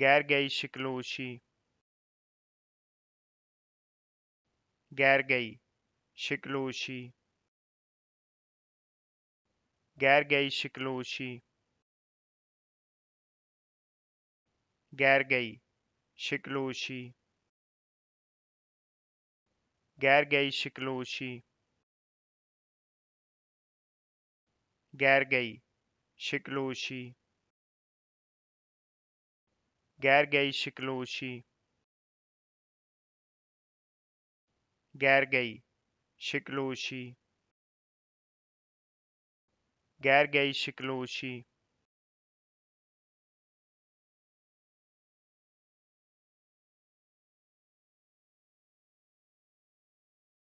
गैर गई शिकलोशी गैर गई शिकलोशी गैर गई शिकलोशी गैर गई शिकलोशी गैर गई शिकलोशी गैर गई शिकलोशी गैर गई शिकलोशी गैर गई शिकलोशी गैर गई शिकलोशी